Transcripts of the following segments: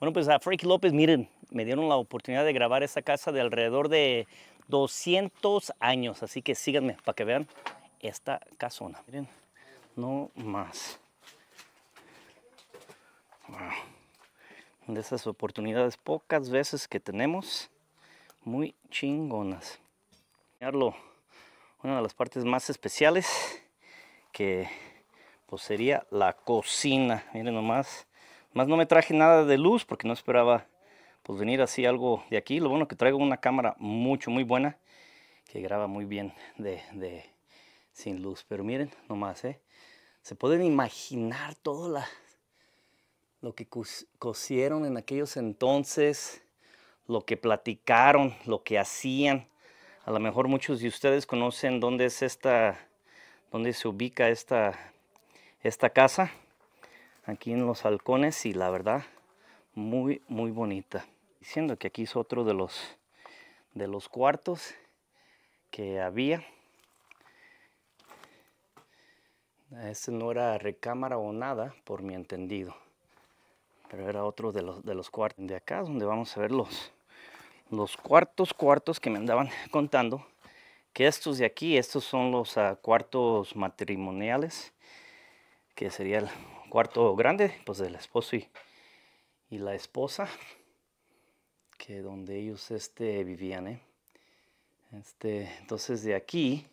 Bueno, pues a Frankie López, miren, me dieron la oportunidad de grabar esta casa de alrededor de 200 años. Así que síganme para que vean esta casona. Miren, no más. De esas oportunidades pocas veces que tenemos, muy chingonas. Una de las partes más especiales que pues sería la cocina. Miren nomás más no me traje nada de luz porque no esperaba pues venir así algo de aquí. Lo bueno que traigo una cámara mucho, muy buena que graba muy bien de, sin luz. Pero miren nomás, ¿eh? Se pueden imaginar todo lo que cosieron en aquellos entonces, lo que platicaron, lo que hacían. A lo mejor muchos de ustedes conocen dónde es esta, dónde se ubica esta, esta casa aquí en los halcones y la verdad muy muy bonita diciendo que aquí es otro de los de los cuartos que había este no era recámara o nada por mi entendido pero era otro de los de los cuartos de acá donde vamos a ver los los cuartos cuartos que me andaban contando que estos de aquí estos son los ah, cuartos matrimoniales que sería el cuarto grande, pues del esposo y, la esposa, que donde ellos este, vivían. ¿eh? Este, entonces de aquí,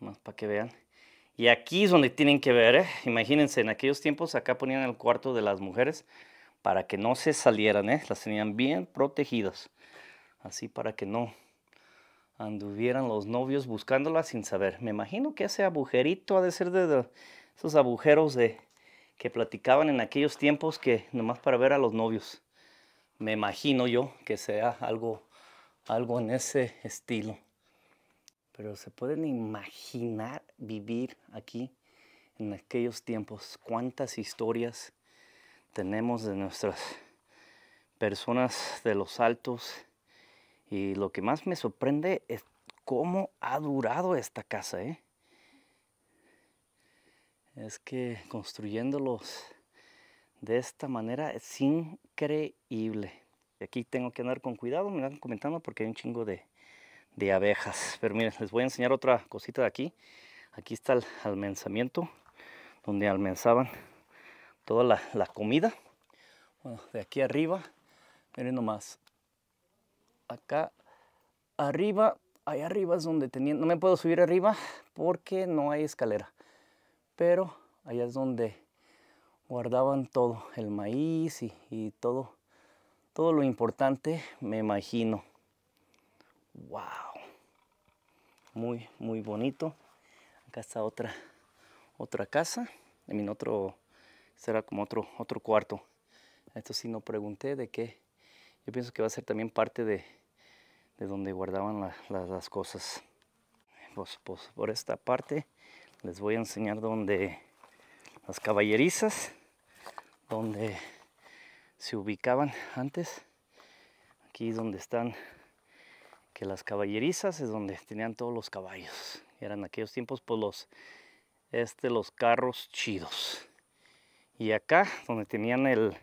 más para que vean, y aquí es donde tienen que ver, ¿eh? imagínense, en aquellos tiempos acá ponían el cuarto de las mujeres para que no se salieran, ¿eh? las tenían bien protegidas, así para que no anduvieran los novios buscándolas sin saber. Me imagino que ese agujerito ha de ser de esos agujeros de, que platicaban en aquellos tiempos que nomás para ver a los novios. Me imagino yo que sea algo, algo en ese estilo. Pero se pueden imaginar vivir aquí en aquellos tiempos. Cuántas historias tenemos de nuestras personas de los altos. Y lo que más me sorprende es cómo ha durado esta casa, ¿eh? es que construyéndolos de esta manera es increíble. Y aquí tengo que andar con cuidado, me están comentando porque hay un chingo de, abejas. Pero miren, les voy a enseñar otra cosita de aquí. Aquí está el almenzamiento, donde almenzaban toda la, comida. Bueno, de aquí arriba, miren nomás. Acá arriba, ahí arriba es donde tenían... No me puedo subir arriba porque no hay escalera pero allá es donde guardaban todo, el maíz y, todo, todo lo importante, me imagino. ¡Wow! Muy, muy bonito. Acá está otra, otra casa, en otro, será como otro, otro cuarto. Esto sí no pregunté de qué. Yo pienso que va a ser también parte de, donde guardaban las cosas. Pues, pues, por esta parte les voy a enseñar donde las caballerizas, donde se ubicaban antes. Aquí es donde están, que las caballerizas es donde tenían todos los caballos. Eran aquellos tiempos, pues los, este, los carros chidos. Y acá, donde tenían el,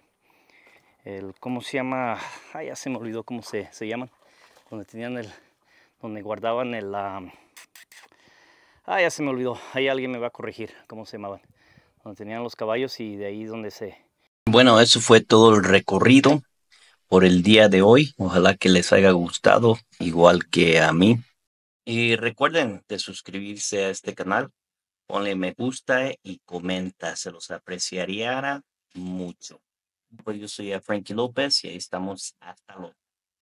el ¿cómo se llama? ay ya se me olvidó cómo se, se llaman. Donde tenían el, donde guardaban el... Ah, ya se me olvidó. Ahí alguien me va a corregir cómo se llamaban. Donde tenían los caballos y de ahí donde se... Bueno, eso fue todo el recorrido por el día de hoy. Ojalá que les haya gustado, igual que a mí. Y recuerden de suscribirse a este canal, ponle me gusta y comenta, se los apreciaría mucho. Pues yo soy Frankie López y ahí estamos hasta luego.